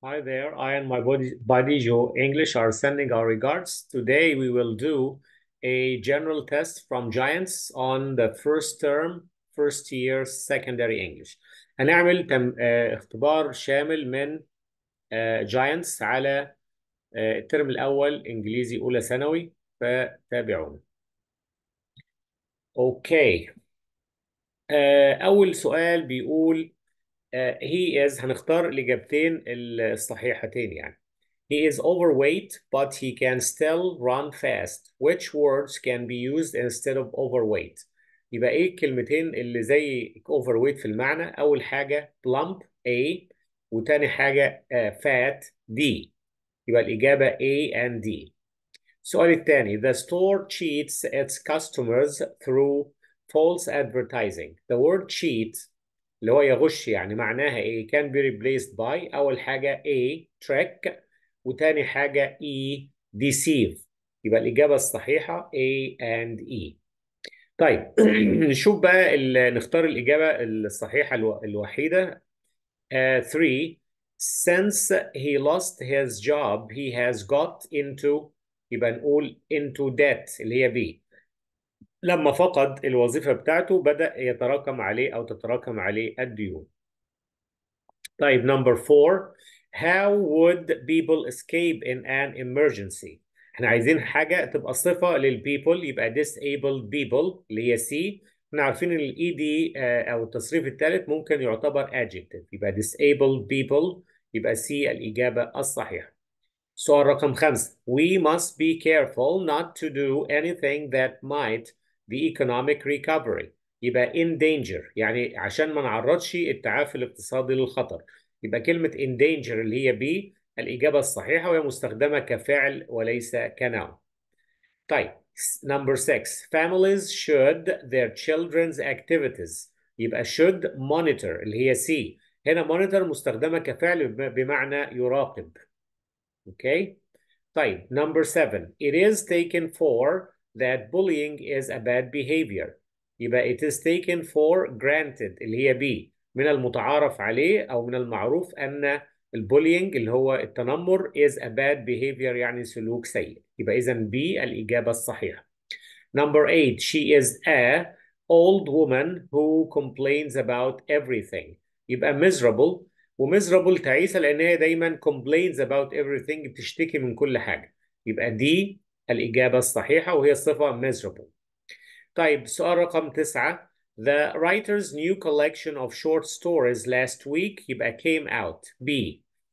Hi there, I and my buddy Joe English are sending our regards. Today we will do a general test from Giants on the first term, first year secondary English. هنعمل تم, اه, اختبار شامل من اه, Giants على اه, الترم الأول إنجليزي أولى ثانوي فتابعونا. Okay. اه, أول سؤال بيقول Uh, he is هنختار الإجابتين الصحيحتين يعني He is overweight, but he can still run fast. Which words can be used instead of overweight? يبقى ايه الكلمتين اللي زي overweight في المعنى؟ أول حاجة plump A وتاني حاجة uh, fat D. يبقى الإجابة A and D. سؤال الثاني The store cheats its customers through false advertising. The word cheat اللي هو يغش يعني معناها ايه كان بي ريبليسد باي اول حاجه A تراك وتاني حاجه E ديسيف يبقى الاجابه الصحيحه A and E طيب نشوف بقى نختار الاجابه الصحيحه الو الوحيده 3 آه، uh, since he lost his job he has got into يبقى نقول into debt اللي هي B لما فقد الوظيفة بتاعته بدأ يتراكم عليه أو تتراكم عليه الديون. طيب number four how would people escape in an emergency؟ احنا عايزين حاجة تبقى صفة للبيبل يبقى disabled people اللي هي C احنا عارفين ال ED آه، أو التصريف الثالث ممكن يعتبر adjective يبقى disabled people يبقى C الإجابة الصحيحة. سؤال رقم خمسة we must be careful not to do anything that might the economic recovery يبقى in danger يعني عشان ما نعرضش التعافي الاقتصادي للخطر يبقى كلمة in danger اللي هي بي الإجابة الصحيحة وهي مستخدمة كفعل وليس كنوع طيب number six families should their children's activities يبقى should monitor اللي هي C هنا monitor مستخدمة كفعل بمعنى يراقب اوكي okay. طيب number seven it is taken for that bullying is a bad behavior يبقى it is taken for granted اللي هي B من المتعارف عليه أو من المعروف أن البولينج اللي هو التنمر is a bad behavior يعني سلوك سيء يبقى إذا B الإجابة الصحيحة Number eight, she is a old woman who complains about everything يبقى miserable وmiserable تعيسة لأن هي دايما complains about everything بتشتكي من كل حاجة يبقى دي الإجابة الصحيحة وهي الصفة miserable. طيب سؤال رقم تسعة The writer's new collection of short stories last week يبقى came out B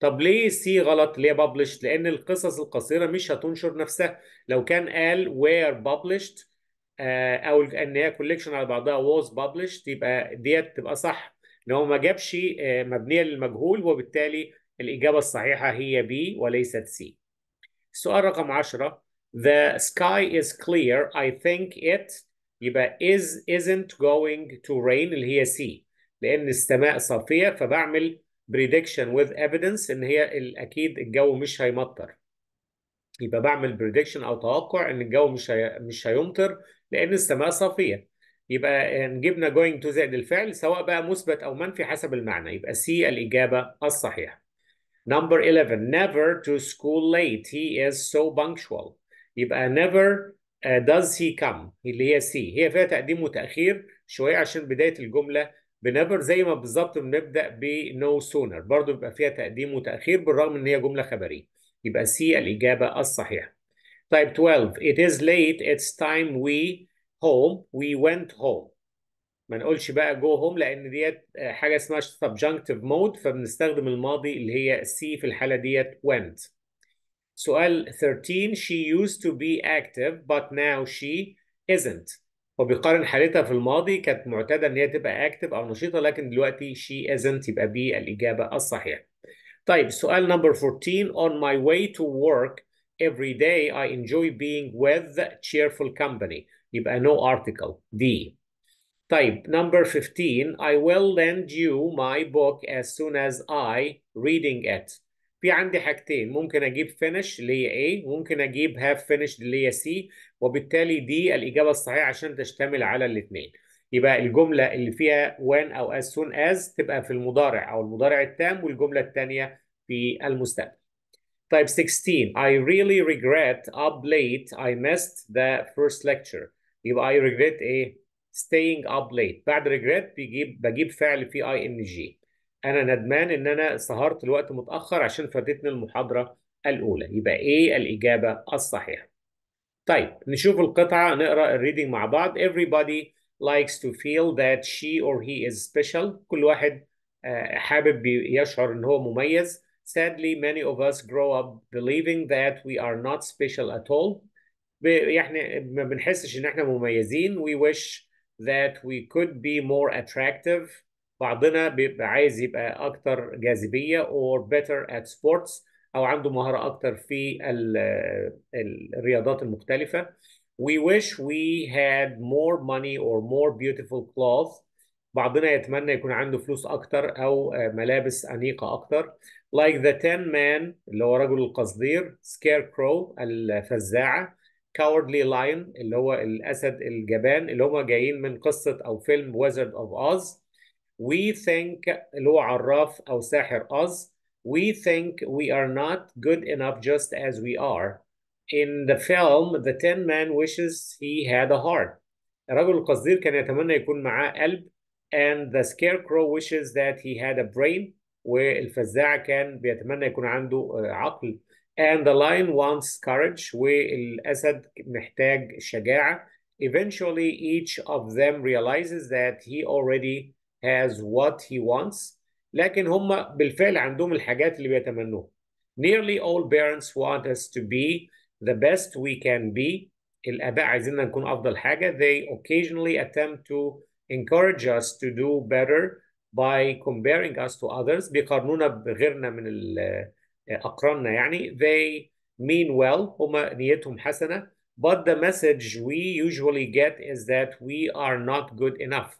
طب ليه سي غلط ليه published لأن القصص القصيرة مش هتنشر نفسها لو كان قال were published آه، أو إن هي collection على بعضها was published يبقى ديت تبقى صح لو ما جابش آه، مبنية للمجهول وبالتالي الإجابة الصحيحة هي B وليست C سؤال رقم 10 The sky is clear. I think it يبقى is isn't going to rain اللي هي C لأن السماء صافية فبعمل prediction with evidence إن هي أكيد الجو مش هيمطر. يبقى بعمل prediction أو توقع إن الجو مش هي... مش هيمطر لأن السماء صافية. يبقى جبنا going to زائد الفعل سواء بقى مثبت أو منفي حسب المعنى يبقى C الإجابة الصحيحة. Number 11 never to school late he is so punctual. يبقى never آه، does he come اللي هي سي هي فيها تقديم وتأخير شوية عشان بداية الجملة بنيفر زي ما بالظبط بنبدأ ب no سونر برضو بيبقى فيها تقديم وتأخير بالرغم إن هي جملة خبرية يبقى سي الإجابة الصحيحة طيب 12 it is late it's time we home we went home ما نقولش بقى جو هوم لان ديت آه، حاجه اسمها subjunctive mode فبنستخدم الماضي اللي هي سي في الحاله ديت went سؤال 13 she used to be active but now she isn't وبيقارن حالتها في الماضي كانت معتادة ان هي تبقى active او نشيطه لكن دلوقتي she isn't يبقى دي الإجابة الصحيحة. طيب سؤال number 14 on my way to work every day I enjoy being with cheerful company يبقى no article D طيب number 15 I will lend you my book as soon as I reading it في عندي حاجتين ممكن اجيب فينش اللي هي A وممكن اجيب هاف فينش اللي هي C وبالتالي دي الاجابه الصحيحه عشان تشتمل على الاثنين يبقى الجمله اللي فيها when او as soon as تبقى في المضارع او المضارع التام والجمله الثانيه في المستقبل طيب 16 I really regret up late I missed the first lecture يبقى I regret ايه staying up late بعد regret بيجيب بجيب فعل في ing انا ندمان ان انا سهرت لوقت متاخر عشان فاتتني المحاضره الاولى يبقى ايه الاجابه الصحيحه طيب نشوف القطعه نقرا الريدنج مع بعض everybody likes to feel that she or he is special كل واحد آه، حابب يشعر ان هو مميز sadly many of us grow up believing that we are not special at all احنا يعني ما بنحسش ان احنا مميزين we wish that we could be more attractive بعضنا بيبقى عايز يبقى اكتر جاذبيه or better at sports او عنده مهاره اكتر في الرياضات المختلفه we wish we had more money or more beautiful clothes بعضنا يتمنى يكون عنده فلوس اكتر او ملابس انيقه اكتر like the ten man اللي هو رجل القصدير scarecrow الفزاعه cowardly lion اللي هو الاسد الجبان اللي هما جايين من قصه او فيلم Wizard of Oz we think لو عراف أو ساحر we think we are not good enough just as we are in the film the ten man wishes he had a heart الرجل Qazir can يتمنى يكون معاه قلب and the scarecrow wishes that he had a brain والفزاع كان بيتمنى يكون عنده عقل and the lion wants courage والأسد محتاج شجاعة eventually each of them realizes that he already has what he wants لكن هم بالفعل عندهم الحاجات اللي بيتمنوها nearly all parents want us to be the best we can be الآباء عايزيننا نكون أفضل حاجة they occasionally attempt to encourage us to do better by comparing us to others بيقارنونا بغيرنا من أقراننا يعني they mean well هم نيتهم حسنة but the message we usually get is that we are not good enough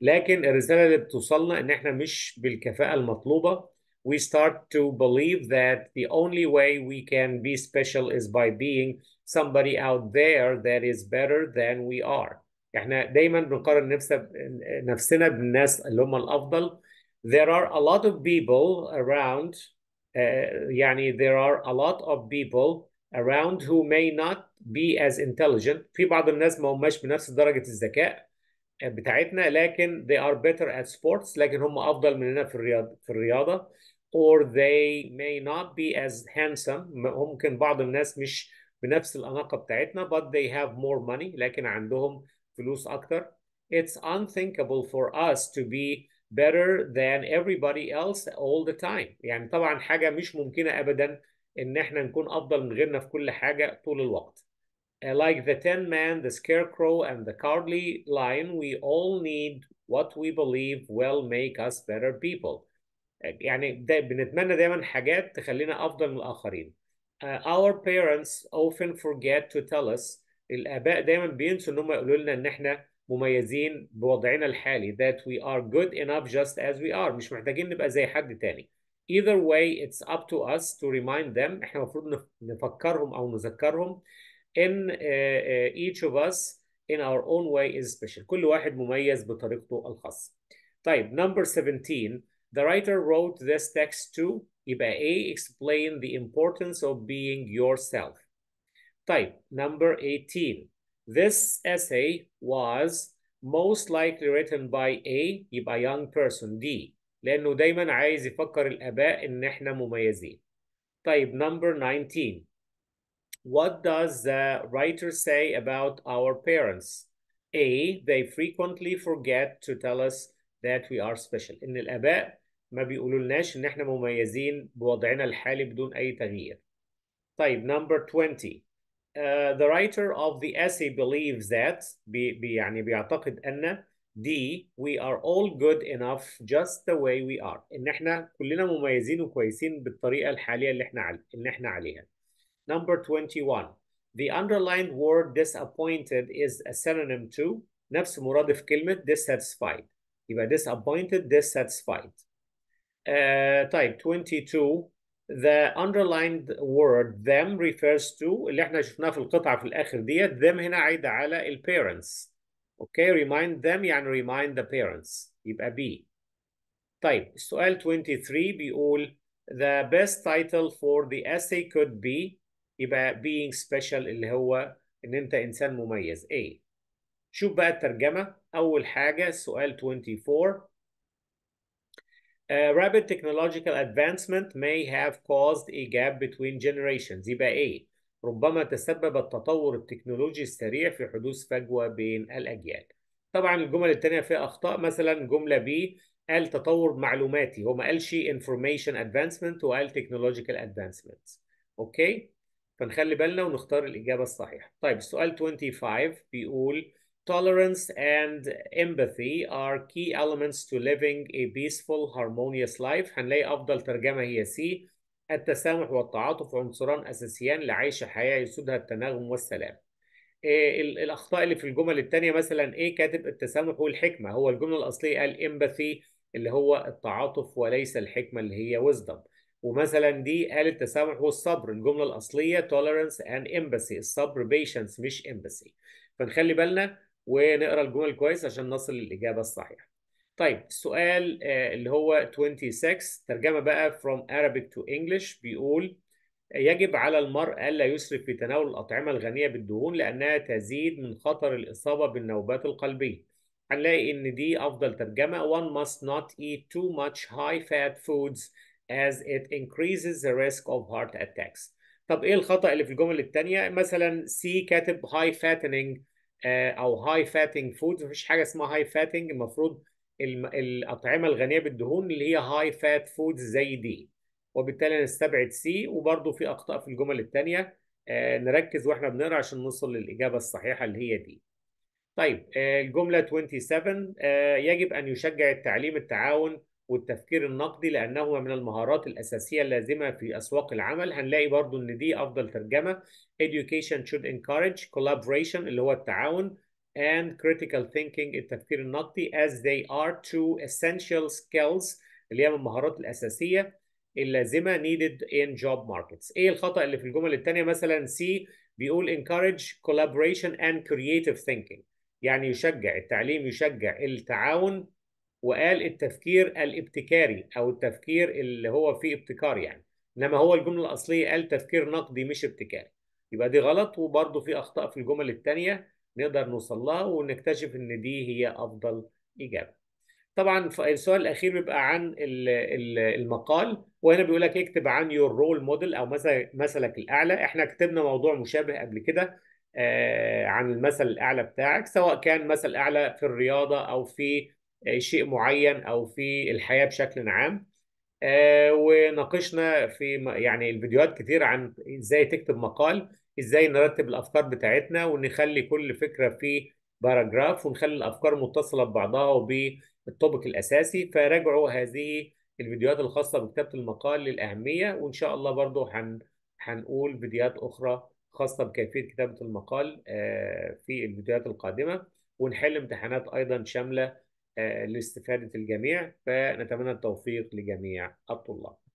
لكن الرساله اللي بتوصلنا ان احنا مش بالكفاءه المطلوبه we start to believe that the only way we can be special is by being somebody out there that is better than we are. احنا دايما بنقارن نفسنا نفسنا بالناس اللي هم الافضل. There are a lot of people around uh, يعني there are a lot of people around who may not be as intelligent. في بعض الناس ما هماش بنفس درجة الذكاء بتاعتنا لكن they are better at sports لكن هم افضل مننا في الرياضه في الرياضه or they may not be as handsome ممكن بعض الناس مش بنفس الاناقه بتاعتنا but they have more money لكن عندهم فلوس اكتر it's unthinkable for us to be better than everybody else all the time يعني طبعا حاجه مش ممكنه ابدا ان احنا نكون افضل من غيرنا في كل حاجه طول الوقت like the 10 man, the scarecrow, and the cowardly lion, we all need what we believe will make us better people. يعني بنتمنى دايما حاجات تخلينا أفضل من الآخرين. Uh, our parents often forget to tell us الآباء دايما بينسوا إن هم يقولوا لنا إن إحنا مميزين بوضعنا الحالي that we are good enough just as we are مش محتاجين نبقى زي حد تاني. Either way it's up to us to remind them احنا المفروض نفكرهم أو نذكرهم in eh, eh, each of us in our own way is special كل واحد مميز بطريقته الخاصة طيب number 17 the writer wrote this text to يبقى A explain the importance of being yourself طيب number 18 this essay was most likely written by A يبقى young person D لأنه دايما عايز يفكر الآباء إن إحنا مميزين طيب number 19 what does the writer say about our parents? A, they frequently forget to tell us that we are special. إن الآباء ما بيقولولناش إن إحنا مميزين بوضعنا الحالي بدون أي تغيير. طيب number 20 uh, the writer of the essay believes that بي, بي يعني بيعتقد أن D we are all good enough just the way we are إن إحنا كلنا مميزين وكويسين بالطريقة الحالية اللي إحنا عل إن إحنا عليها. Number 21. The underlined word disappointed is a synonym to نفس مرادف كلمة dissatisfied. يبقى disappointed, dissatisfied. Uh, Type 22. The underlined word them refers to اللي احنا شفناها في القطعة في الآخر ديت them هنا عايدة على parents. Okay, remind them يعني remind the parents. يبقى B. طيب السؤال 23 بيقول The best title for the essay could be يبقى being special اللي هو ان انت انسان مميز A شوف بقى الترجمه اول حاجه سؤال 24 Uh, rapid technological advancement may have caused a gap between generations يبقى ايه ربما تسبب التطور التكنولوجي السريع في حدوث فجوه بين الاجيال طبعا الجمل الثانيه فيها اخطاء مثلا جمله بي قال تطور معلوماتي هو ما قالش information advancement وقال technological advancements اوكي فنخلي بالنا ونختار الإجابة الصحيحة طيب السؤال 25 بيقول Tolerance and empathy are key elements to living a peaceful harmonious life هنلاقي أفضل ترجمة هي سي التسامح والتعاطف عنصران أساسيان لعيش حياة يسودها التناغم والسلام إيه الأخطاء اللي في الجمل التانية مثلا إيه كاتب التسامح والحكمة هو الجملة الأصلية قال empathy اللي هو التعاطف وليس الحكمة اللي هي wisdom ومثلا دي قال التسامح والصبر الجمله الاصليه tolerance and empathy الصبر patience مش empathy فنخلي بالنا ونقرا الجمل كويس عشان نصل للاجابه الصحيحه طيب السؤال آه، اللي هو 26 ترجمه بقى from Arabic to English بيقول يجب على المرء ألا يسرف في تناول الأطعمة الغنية بالدهون لأنها تزيد من خطر الإصابة بالنوبات القلبية. هنلاقي إن دي أفضل ترجمة one must not eat too much high fat foods as it increases the risk of heart attacks. طب ايه الخطأ اللي في الجمل الثانية؟ مثلا سي كاتب high fattening آه، او high fatting foods مفيش حاجة اسمها high fatting المفروض الأطعمة الغنية بالدهون اللي هي high fat foods زي دي وبالتالي نستبعد سي وبرضه في أخطاء في الجمل الثانية آه، نركز واحنا بنقرا عشان نوصل للإجابة الصحيحة اللي هي دي. طيب آه، الجملة 27 يجب أن يشجع التعليم التعاون والتفكير النقدي لأنهما من المهارات الأساسية اللازمة في أسواق العمل هنلاقي برضو إن دي أفضل ترجمة Education should encourage collaboration اللي هو التعاون and critical thinking التفكير النقدي as they are two essential skills اللي هي من المهارات الأساسية اللازمة needed in job markets إيه الخطأ اللي في الجمل الثانية مثلا سي بيقول encourage collaboration and creative thinking يعني يشجع التعليم يشجع التعاون وقال التفكير الابتكاري او التفكير اللي هو فيه ابتكار يعني انما هو الجمله الاصليه قال تفكير نقدي مش ابتكاري يبقى دي غلط وبرضه في اخطاء في الجمل الثانيه نقدر نوصل لها ونكتشف ان دي هي افضل اجابه طبعا السؤال الاخير بيبقى عن المقال وهنا بيقول لك اكتب عن يور رول موديل او مثلا مثلك الاعلى احنا كتبنا موضوع مشابه قبل كده آه، عن المثل الاعلى بتاعك سواء كان مثل اعلى في الرياضه او في آه، شيء معين او في الحياه بشكل عام آه، وناقشنا في يعني الفيديوهات كثيرة عن ازاي تكتب مقال ازاي نرتب الافكار بتاعتنا ونخلي كل فكره في باراجراف ونخلي الافكار متصله ببعضها وبالطبق الاساسي فراجعوا هذه الفيديوهات الخاصه بكتابه المقال للاهميه وان شاء الله برضو هن هنقول فيديوهات اخرى خاصه بكيفيه كتابه المقال آه، في الفيديوهات القادمه ونحل امتحانات ايضا شامله آه، لاستفادة الجميع فنتمنى التوفيق لجميع الطلاب